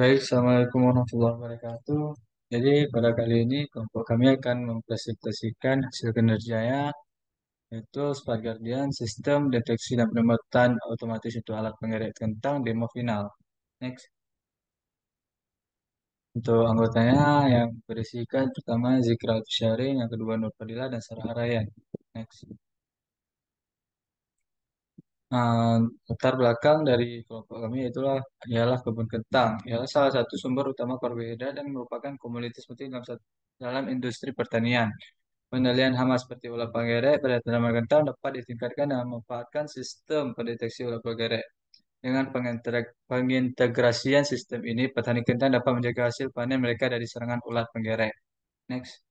Baik, Assalamualaikum warahmatullahi wabarakatuh. Jadi pada kali ini kelompok kami akan mempresentasikan hasil kinerjanya yaitu Smart Guardian Sistem Deteksi dan Penemuan Otomatis untuk Alat Penggerak Kentang demo final. Next. Untuk anggotanya yang berisikan pertama Zikra Syari, yang kedua Nur Padilla, dan Sarah Arayan. Next latar latar belakang dari kelompok kami itulah ialah kebun kentang. Ialah salah satu sumber utama karbohidrat dan merupakan komoditas penting dalam dalam industri pertanian. Pengendalian hama seperti ular panggerek pada tanaman kentang dapat ditingkatkan dengan memanfaatkan sistem pendeteksi ular panggerek. Dengan pengintegrasian sistem ini, petani kentang dapat menjaga hasil panen mereka dari serangan ulat panggerek. Next.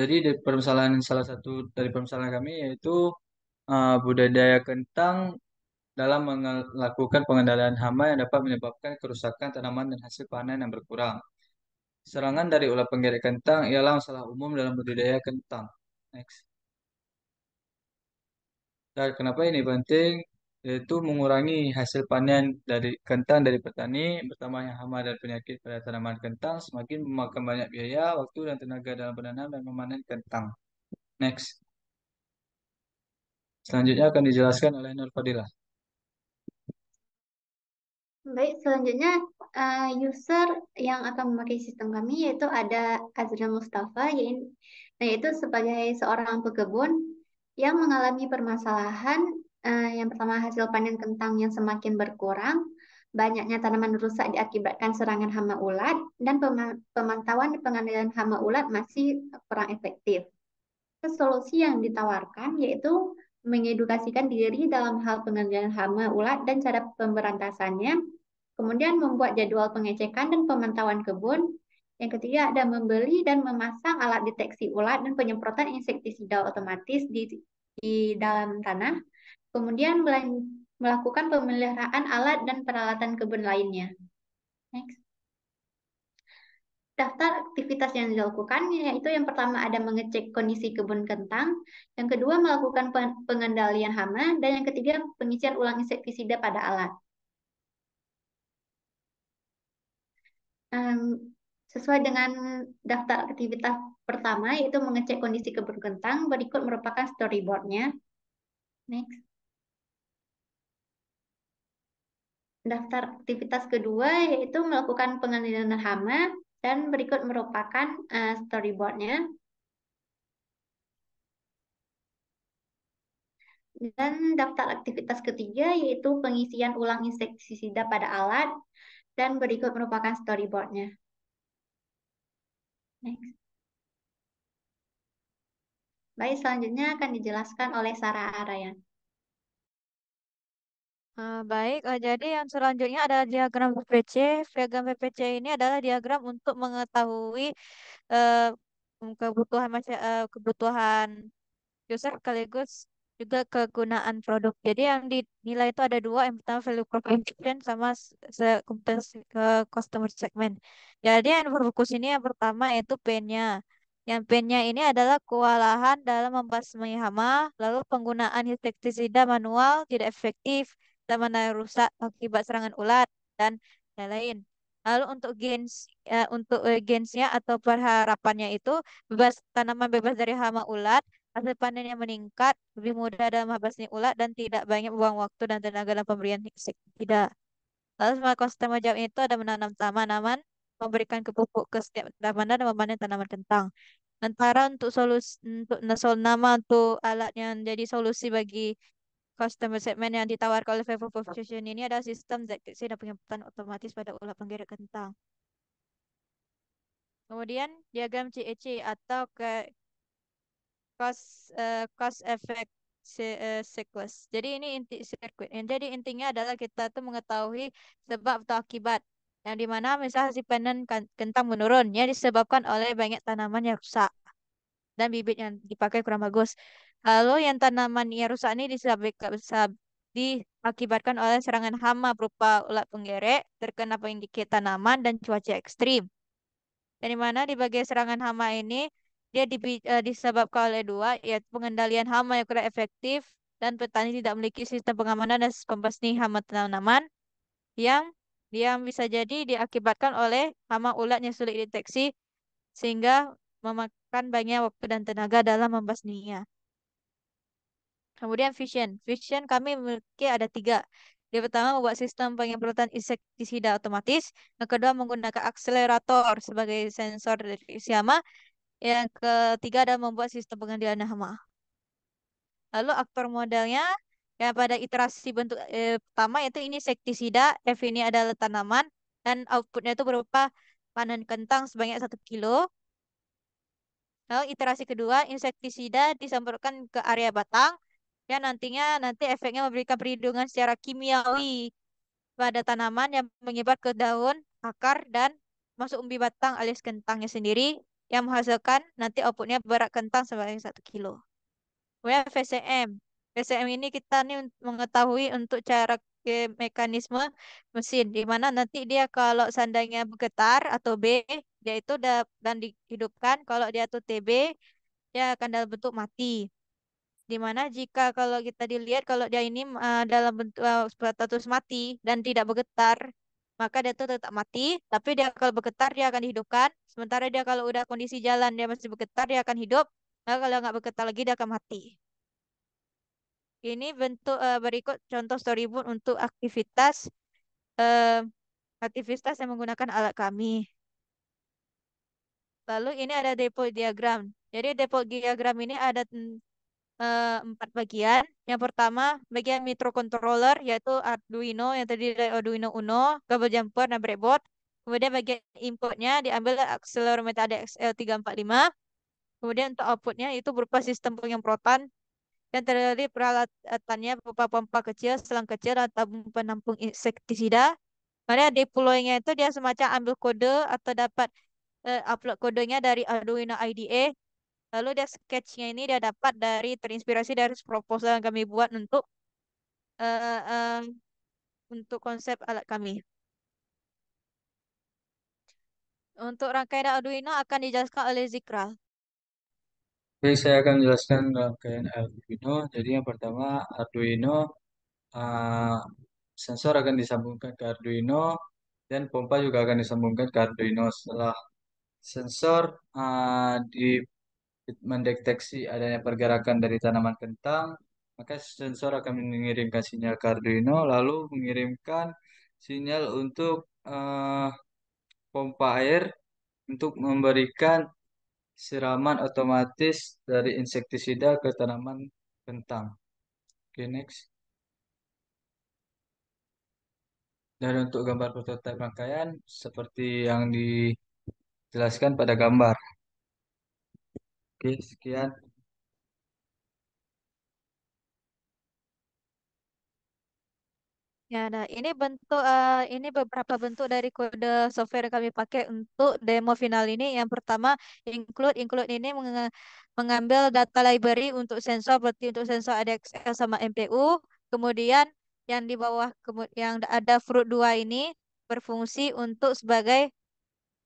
Jadi dari permasalahan salah satu dari permasalahan kami yaitu uh, budidaya kentang dalam melakukan pengendalian hama yang dapat menyebabkan kerusakan tanaman dan hasil panen yang berkurang. Serangan dari ulat penggerak kentang ialah masalah umum dalam budidaya kentang. Next. Dan kenapa ini penting? yaitu mengurangi hasil panen dari kentang dari petani bertambahnya hama dan penyakit pada tanaman kentang semakin memakan banyak biaya, waktu dan tenaga dalam penanam dan memanen kentang. Next. Selanjutnya akan dijelaskan oleh Nur Fadilah. Baik, selanjutnya eh, user yang akan memakai sistem kami yaitu ada Azra Mustafa, yaitu sebagai seorang pekebun yang mengalami permasalahan Eh, yang pertama hasil panen kentang yang semakin berkurang, banyaknya tanaman rusak diakibatkan serangan hama ulat, dan pemantauan pengendalian hama ulat masih kurang efektif. Solusi yang ditawarkan yaitu mengedukasikan diri dalam hal pengendalian hama ulat dan cara pemberantasannya, kemudian membuat jadwal pengecekan dan pemantauan kebun, yang ketiga ada membeli dan memasang alat deteksi ulat dan penyemprotan insektisida otomatis di, di dalam tanah, kemudian melakukan pemeliharaan alat dan peralatan kebun lainnya. Next. Daftar aktivitas yang dilakukan yaitu yang pertama ada mengecek kondisi kebun kentang, yang kedua melakukan pengendalian hama, dan yang ketiga pengisian ulang insektisida pada alat. Um, sesuai dengan daftar aktivitas pertama yaitu mengecek kondisi kebun kentang, berikut merupakan storyboardnya. Next. daftar aktivitas kedua yaitu melakukan pengendalian hama dan berikut merupakan uh, storyboardnya. Dan daftar aktivitas ketiga yaitu pengisian ulang insektisida pada alat dan berikut merupakan storyboardnya. Next. Baik, selanjutnya akan dijelaskan oleh Sarah Arayan. Ah, baik, eh, jadi yang selanjutnya adalah diagram PPC. Diagram PPC ini adalah diagram untuk mengetahui, eh, kebutuhan masya eh, kebutuhan user sekaligus juga kegunaan produk. Jadi yang dinilai itu ada dua. yang pertama value proposition sama s ke customer segment. Jadi yang berfokus ini yang pertama yaitu pain-nya. Yang pain-nya ini adalah kewalahan dalam membasmi hama, lalu penggunaan insektisida manual tidak efektif tanaman rusak akibat serangan ulat dan lain-lain. Lalu untuk gens uh, untuk gainsnya eh, gensnya atau perharapannya itu bebas tanaman bebas dari hama ulat, hasil panennya meningkat, lebih mudah dalam habasnya ulat dan tidak banyak buang waktu dan tenaga dalam pemberian hiksik. tidak. Lalu semua sistem jawab itu ada menanam tanaman, memberikan pupuk ke setiap tanaman dan memanen tanaman kentang. Antara untuk solusi untuk nasol nama untuk alat yang jadi solusi bagi customer segment yang ditawarkan oleh Vivo Proposition ini adalah sistem deteksi dan penyebutan otomatis pada ulat penggerak kentang. Kemudian diagram CEC e atau ke cost uh, cost effect sequence. Eh, jadi ini inti sirkuit. Jadi intinya adalah kita tuh mengetahui sebab atau akibat yang dimana misalnya hasil panen kan, kentang menurun ya disebabkan oleh banyak tanaman yang rusak dan bibit yang dipakai kurang bagus. Lalu yang tanaman yang rusak ini diakibatkan oleh serangan hama berupa ulat penggerek, terkena penyakit tanaman, dan cuaca ekstrim. Dari mana di bagian serangan hama ini dia eh, disebabkan oleh dua, yaitu pengendalian hama yang kurang efektif dan petani tidak memiliki sistem pengamanan dan kompasni hama tanaman yang yang bisa jadi diakibatkan oleh hama ulat yang sulit deteksi sehingga memakan banyak waktu dan tenaga dalam membasminya. Kemudian vision. Vision kami memiliki ada tiga. Yang pertama membuat sistem pengimplementasian insektisida otomatis. Yang kedua menggunakan akselerator sebagai sensor dari siama. Yang ketiga adalah membuat sistem pengendalian hama. Lalu aktor modalnya, ya pada iterasi bentuk eh, pertama yaitu ini insektisida, F ini adalah tanaman dan outputnya itu berupa panen kentang sebanyak satu kilo. Lalu iterasi kedua insektisida disemprotkan ke area batang ya nantinya nanti efeknya memberikan perlindungan secara kimiawi pada tanaman yang mengibat ke daun, akar, dan masuk umbi batang alias kentangnya sendiri yang menghasilkan nanti outputnya berat kentang sebanyak satu kilo. Kemudian VCM. VCM ini kita nih mengetahui untuk cara ke mekanisme mesin di mana nanti dia kalau sandangnya bergetar atau B dia itu dan dihidupkan kalau dia itu TB dia akan dalam bentuk mati Dimana jika kalau kita dilihat kalau dia ini uh, dalam bentuk uh, status mati dan tidak bergetar, maka dia itu tetap mati. Tapi dia kalau bergetar dia akan dihidupkan. Sementara dia kalau udah kondisi jalan dia masih bergetar dia akan hidup. Nah kalau nggak bergetar lagi dia akan mati. Ini bentuk uh, berikut contoh storyboard untuk aktivitas uh, aktivitas yang menggunakan alat kami. Lalu ini ada depot diagram. Jadi depot diagram ini ada uh, empat bagian. Yang pertama bagian microcontroller yaitu Arduino yang tadi dari Arduino Uno, kabel jumper, dan breadboard. Kemudian bagian inputnya diambil accelerometer ada XL345. Kemudian untuk outputnya itu berupa sistem penyemprotan yang terdiri peralatannya berupa pompa kecil, selang kecil, dan tabung penampung insektisida. Kemudian nya itu dia semacam ambil kode atau dapat uh, upload kodenya dari Arduino IDE Lalu dia sketchnya ini dia dapat dari terinspirasi dari proposal yang kami buat untuk uh, uh, untuk konsep alat kami. Untuk rangkaian Arduino akan dijelaskan oleh Zikra. Oke, saya akan jelaskan rangkaian Arduino. Jadi yang pertama Arduino uh, sensor akan disambungkan ke Arduino dan pompa juga akan disambungkan ke Arduino. Setelah sensor uh, di mendeteksi adanya pergerakan dari tanaman kentang, maka sensor akan mengirimkan sinyal ke Arduino, lalu mengirimkan sinyal untuk uh, pompa air untuk memberikan siraman otomatis dari insektisida ke tanaman kentang. Oke, okay, next. Dan untuk gambar prototipe rangkaian, seperti yang dijelaskan pada gambar. Oke, sekian. Ya, nah ini bentuk uh, ini beberapa bentuk dari kode software yang kami pakai untuk demo final ini. Yang pertama, include. Include ini mengambil data library untuk sensor berarti untuk sensor ada sama MPU. Kemudian yang di bawah yang ada fruit 2 ini berfungsi untuk sebagai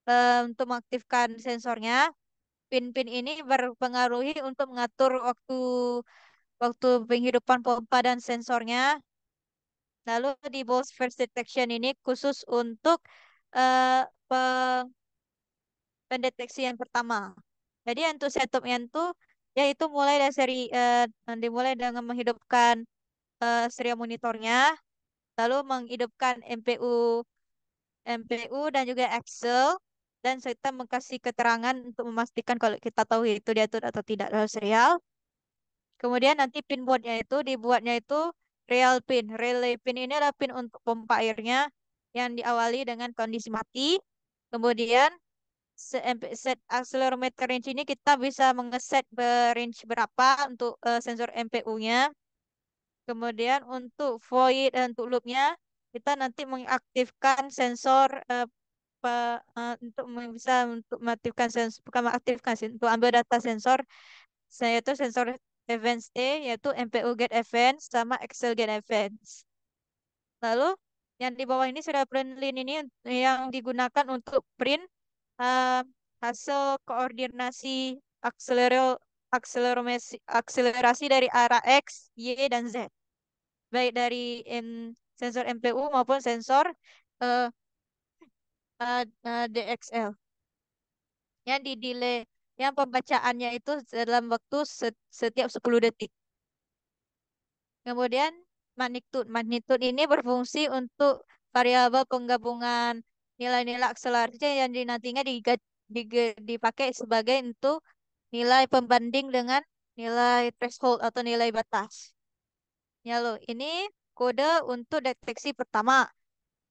uh, untuk mengaktifkan sensornya pin-pin ini berpengaruhi untuk mengatur waktu waktu penghidupan pompa dan sensornya. Lalu di Bose First Detection ini khusus untuk uh, peng pendeteksi yang pertama. Jadi untuk setup yang itu yaitu mulai dari seri uh, eh, dimulai dengan menghidupkan uh, serial monitornya, lalu menghidupkan MPU MPU dan juga Excel dan serta mengkasih keterangan untuk memastikan kalau kita tahu itu diatur atau tidak dalam serial. Kemudian nanti pin buatnya itu dibuatnya itu real pin. Relay pin ini adalah pin untuk pompa airnya yang diawali dengan kondisi mati. Kemudian set accelerometer range ini kita bisa mengeset range berapa untuk uh, sensor MPU-nya. Kemudian untuk void dan eh, untuk loop-nya kita nanti mengaktifkan sensor uh, apa uh, untuk bisa untuk mengaktifkan sensor, bukan mengaktifkan sih, untuk ambil data sensor, saya yaitu sensor events A, yaitu MPU get events sama Excel get events. Lalu yang di bawah ini sudah print line ini yang digunakan untuk print uh, hasil koordinasi akselerasi akselerasi akselerasi dari arah x, y dan z baik dari in, sensor MPU maupun sensor uh, uh, eh, uh, eh, DXL yang di delay yang pembacaannya itu dalam waktu setiap 10 detik. Kemudian magnitud. Magnitud ini berfungsi untuk variabel penggabungan nilai-nilai akselerasi yang nantinya dipakai sebagai untuk nilai pembanding dengan nilai threshold atau nilai batas. Ya loh, ini kode untuk deteksi pertama.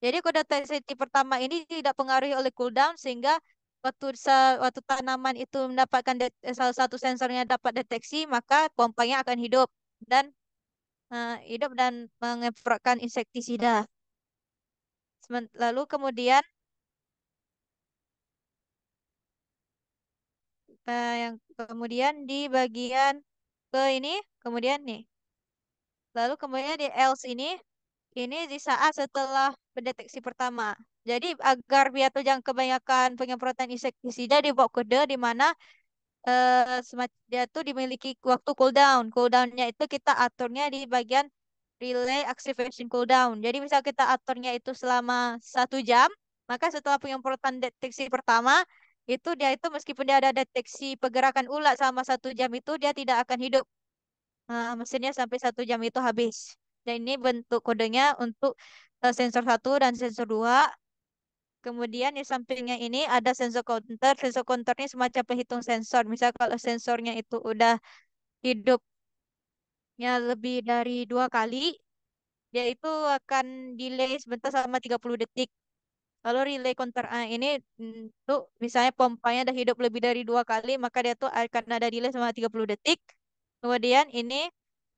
Jadi kuda intensity pertama ini tidak pengaruhi oleh cooldown sehingga waktu waktu tanaman itu mendapatkan eh, salah satu sensornya dapat deteksi maka pompanya akan hidup dan uh, hidup dan mengefrakkan insektisida. Lalu kemudian uh, yang kemudian di bagian ke ini, kemudian nih. Lalu kemudian di else ini, ini di saat setelah pendeteksi pertama. Jadi agar biar tu jangan kebanyakan penyemprotan insektisida dibuat kode di mana uh, dia tu dimiliki waktu cooldown. Cooldownnya itu kita aturnya di bagian relay activation cooldown. Jadi misal kita aturnya itu selama satu jam, maka setelah penyemprotan deteksi pertama itu dia itu meskipun dia ada deteksi pergerakan ulat selama satu jam itu dia tidak akan hidup. Uh, mesinnya sampai satu jam itu habis. Dan ini bentuk kodenya untuk eh, sensor satu dan sensor dua. Kemudian di sampingnya ini ada sensor counter. Sensor counter ini semacam penghitung sensor. Misal kalau sensornya itu udah hidupnya lebih dari dua kali, dia itu akan delay sebentar sama 30 detik. Lalu relay counter A ini untuk misalnya pompanya udah hidup lebih dari dua kali, maka dia tuh akan ada delay selama 30 detik. Kemudian ini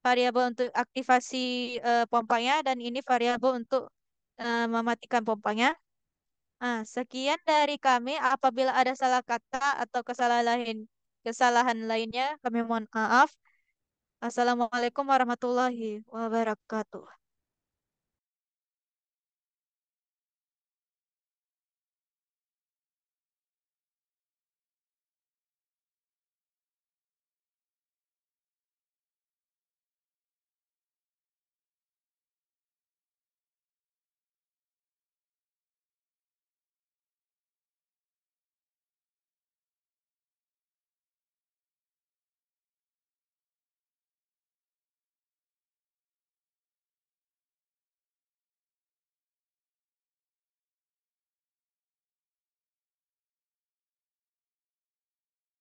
variabel untuk aktivasi uh, pompanya dan ini variabel untuk uh, mematikan pompanya. Nah, sekian dari kami. Apabila ada salah kata atau kesalahan lain, kesalahan lainnya, kami mohon maaf. Assalamualaikum warahmatullahi wabarakatuh.